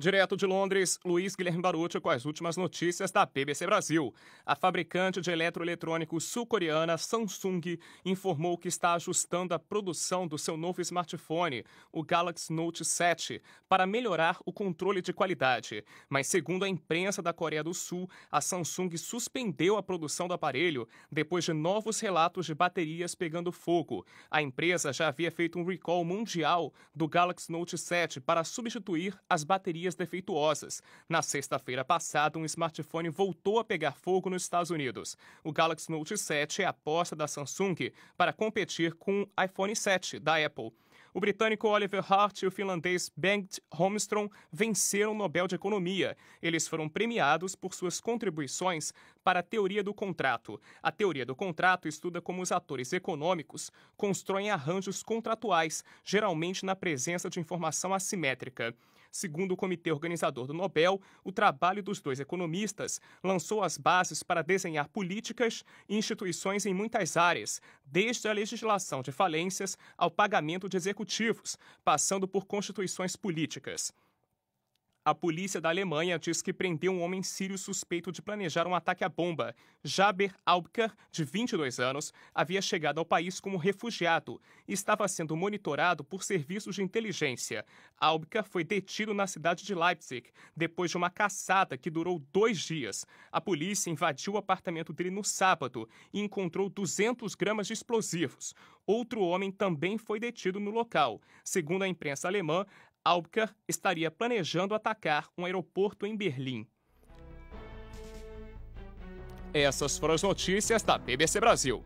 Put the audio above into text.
Direto de Londres, Luiz Guilherme Barucci com as últimas notícias da PBC Brasil. A fabricante de eletroeletrônico sul-coreana Samsung informou que está ajustando a produção do seu novo smartphone, o Galaxy Note 7, para melhorar o controle de qualidade. Mas, segundo a imprensa da Coreia do Sul, a Samsung suspendeu a produção do aparelho depois de novos relatos de baterias pegando fogo. A empresa já havia feito um recall mundial do Galaxy Note 7 para substituir as baterias baterias defeituosas. Na sexta-feira passada, um smartphone voltou a pegar fogo nos Estados Unidos. O Galaxy Note 7 é a aposta da Samsung para competir com o iPhone 7 da Apple. O britânico Oliver Hart e o finlandês Bengt Holmström venceram o Nobel de Economia. Eles foram premiados por suas contribuições para a teoria do contrato. A teoria do contrato estuda como os atores econômicos constroem arranjos contratuais, geralmente na presença de informação assimétrica. Segundo o comitê organizador do Nobel, o trabalho dos dois economistas lançou as bases para desenhar políticas e instituições em muitas áreas, desde a legislação de falências ao pagamento de execuções executivos, passando por constituições políticas. A polícia da Alemanha diz que prendeu um homem sírio suspeito de planejar um ataque à bomba. Jaber Albker, de 22 anos, havia chegado ao país como refugiado e estava sendo monitorado por serviços de inteligência. Albker foi detido na cidade de Leipzig, depois de uma caçada que durou dois dias. A polícia invadiu o apartamento dele no sábado e encontrou 200 gramas de explosivos. Outro homem também foi detido no local. Segundo a imprensa alemã, Albuquerque estaria planejando atacar um aeroporto em Berlim. Essas foram as notícias da BBC Brasil.